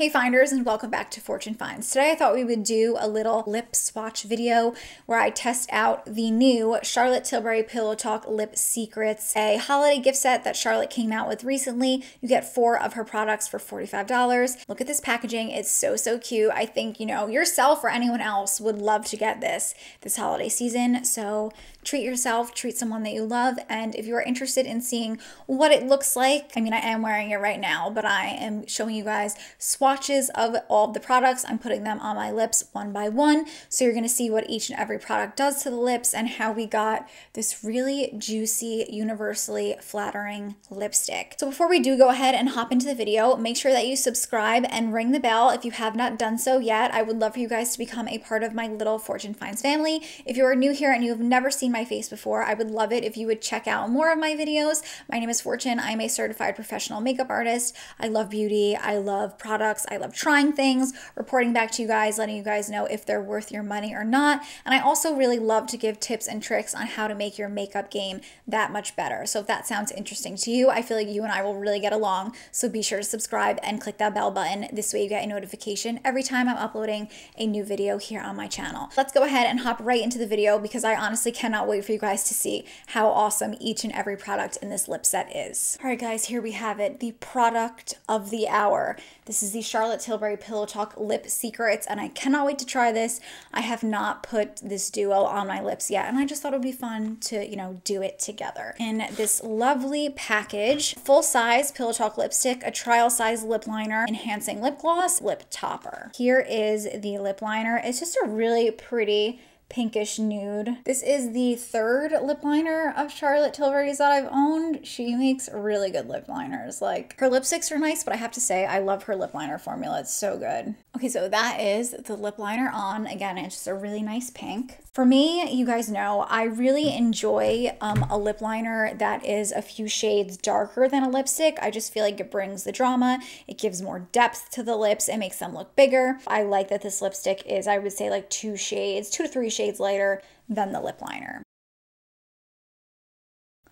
Hey finders and welcome back to Fortune Finds. Today I thought we would do a little lip swatch video where I test out the new Charlotte Tilbury Pillow Talk Lip Secrets, a holiday gift set that Charlotte came out with recently. You get four of her products for $45. Look at this packaging. It's so, so cute. I think, you know, yourself or anyone else would love to get this this holiday season. So treat yourself, treat someone that you love. And if you are interested in seeing what it looks like, I mean, I am wearing it right now, but I am showing you guys swatch swatches of all of the products. I'm putting them on my lips one by one. So you're gonna see what each and every product does to the lips and how we got this really juicy, universally flattering lipstick. So before we do go ahead and hop into the video, make sure that you subscribe and ring the bell if you have not done so yet. I would love for you guys to become a part of my little Fortune Finds family. If you are new here and you have never seen my face before, I would love it if you would check out more of my videos. My name is Fortune. I'm a certified professional makeup artist. I love beauty. I love products products. I love trying things, reporting back to you guys, letting you guys know if they're worth your money or not. And I also really love to give tips and tricks on how to make your makeup game that much better. So if that sounds interesting to you, I feel like you and I will really get along. So be sure to subscribe and click that bell button. This way you get a notification every time I'm uploading a new video here on my channel. Let's go ahead and hop right into the video because I honestly cannot wait for you guys to see how awesome each and every product in this lip set is. All right guys, here we have it, the product of the hour. This is the the Charlotte Tilbury Pillow Talk Lip Secrets, and I cannot wait to try this. I have not put this duo on my lips yet, and I just thought it would be fun to, you know, do it together. In this lovely package, full size Pillow Talk lipstick, a trial size lip liner, enhancing lip gloss, lip topper. Here is the lip liner. It's just a really pretty pinkish nude. This is the third lip liner of Charlotte Tilbury's that I've owned. She makes really good lip liners. Like her lipsticks are nice, but I have to say I love her lip liner formula. It's so good. Okay, so that is the lip liner on. Again, it's just a really nice pink. For me, you guys know, I really enjoy um, a lip liner that is a few shades darker than a lipstick. I just feel like it brings the drama. It gives more depth to the lips. It makes them look bigger. I like that this lipstick is, I would say like two shades, two to three shades shades lighter than the lip liner.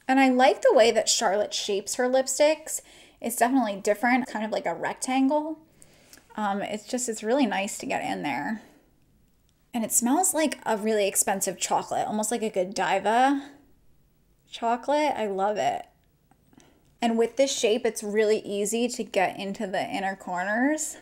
And I like the way that Charlotte shapes her lipsticks. It's definitely different, kind of like a rectangle. Um, it's just, it's really nice to get in there. And it smells like a really expensive chocolate, almost like a Godiva chocolate. I love it. And with this shape, it's really easy to get into the inner corners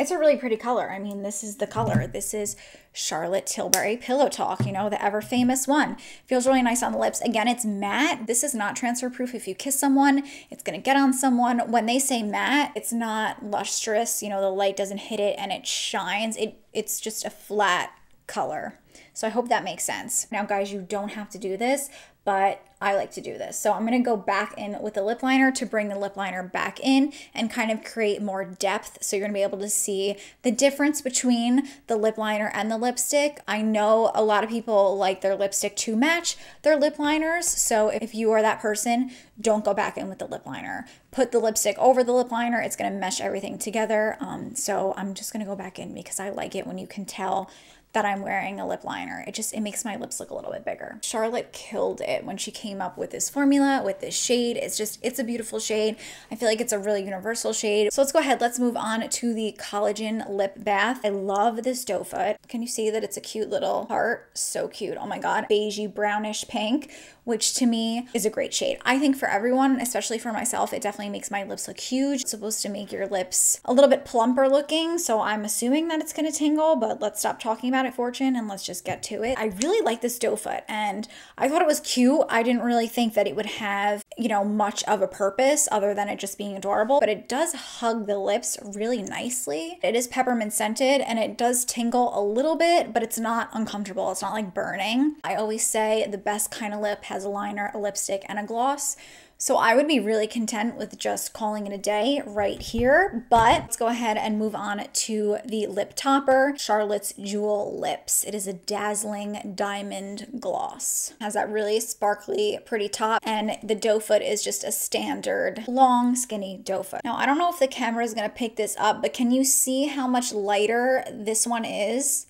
it's a really pretty color. I mean, this is the color. This is Charlotte Tilbury Pillow Talk, you know, the ever famous one. Feels really nice on the lips. Again, it's matte. This is not transfer proof. If you kiss someone, it's going to get on someone. When they say matte, it's not lustrous. You know, the light doesn't hit it and it shines. It It's just a flat color. So I hope that makes sense. Now, guys, you don't have to do this, but I like to do this. So I'm gonna go back in with the lip liner to bring the lip liner back in and kind of create more depth. So you're gonna be able to see the difference between the lip liner and the lipstick. I know a lot of people like their lipstick to match their lip liners. So if you are that person, don't go back in with the lip liner. Put the lipstick over the lip liner. It's gonna mesh everything together. Um, so I'm just gonna go back in because I like it when you can tell that I'm wearing a lip liner. It just, it makes my lips look a little bit bigger. Charlotte killed it when she came came up with this formula, with this shade. It's just, it's a beautiful shade. I feel like it's a really universal shade. So let's go ahead. Let's move on to the collagen lip bath. I love this doe foot. Can you see that it's a cute little heart? So cute. Oh my God. Beigey brownish pink, which to me is a great shade. I think for everyone, especially for myself, it definitely makes my lips look huge. It's supposed to make your lips a little bit plumper looking. So I'm assuming that it's going to tingle, but let's stop talking about it, Fortune, and let's just get to it. I really like this doe foot and I thought it was cute. I didn't didn't really think that it would have, you know, much of a purpose other than it just being adorable, but it does hug the lips really nicely. It is peppermint scented and it does tingle a little bit, but it's not uncomfortable. It's not like burning. I always say the best kind of lip has a liner, a lipstick, and a gloss. So I would be really content with just calling it a day right here, but let's go ahead and move on to the lip topper, Charlotte's Jewel Lips. It is a dazzling diamond gloss. Has that really sparkly, pretty top, and the doe foot is just a standard long, skinny doe foot. Now, I don't know if the camera is gonna pick this up, but can you see how much lighter this one is?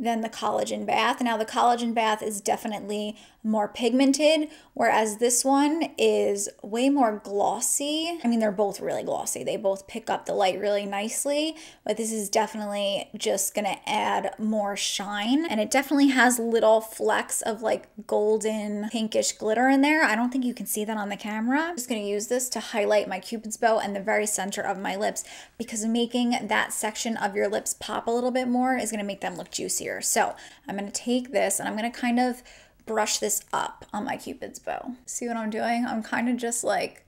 than the collagen bath. Now, the collagen bath is definitely more pigmented, whereas this one is way more glossy. I mean, they're both really glossy. They both pick up the light really nicely, but this is definitely just gonna add more shine. And it definitely has little flecks of like golden pinkish glitter in there. I don't think you can see that on the camera. I'm just gonna use this to highlight my cupid's bow and the very center of my lips because making that section of your lips pop a little bit more is gonna make them look juicier so I'm gonna take this and I'm gonna kind of brush this up on my cupid's bow. See what I'm doing? I'm kind of just like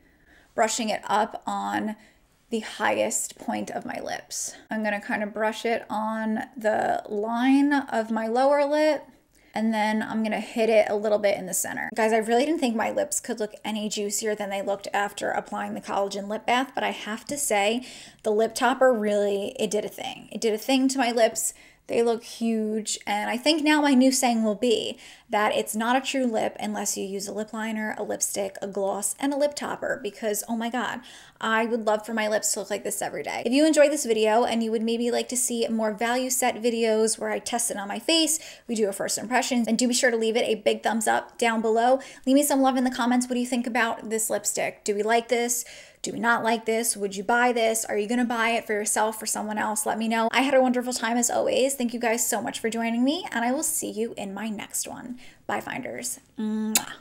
brushing it up on the highest point of my lips. I'm gonna kind of brush it on the line of my lower lip and then I'm gonna hit it a little bit in the center. Guys, I really didn't think my lips could look any juicier than they looked after applying the collagen lip bath, but I have to say the lip topper really, it did a thing. It did a thing to my lips. They look huge, and I think now my new saying will be that it's not a true lip unless you use a lip liner, a lipstick, a gloss, and a lip topper because, oh my god, I would love for my lips to look like this every day. If you enjoyed this video and you would maybe like to see more value set videos where I test it on my face, we do a first impressions, and do be sure to leave it a big thumbs up down below. Leave me some love in the comments. What do you think about this lipstick? Do we like this? Do we not like this? Would you buy this? Are you going to buy it for yourself, or someone else? Let me know. I had a wonderful time as always. Thank you guys so much for joining me, and I will see you in my next one. Bye, Finders. Mwah.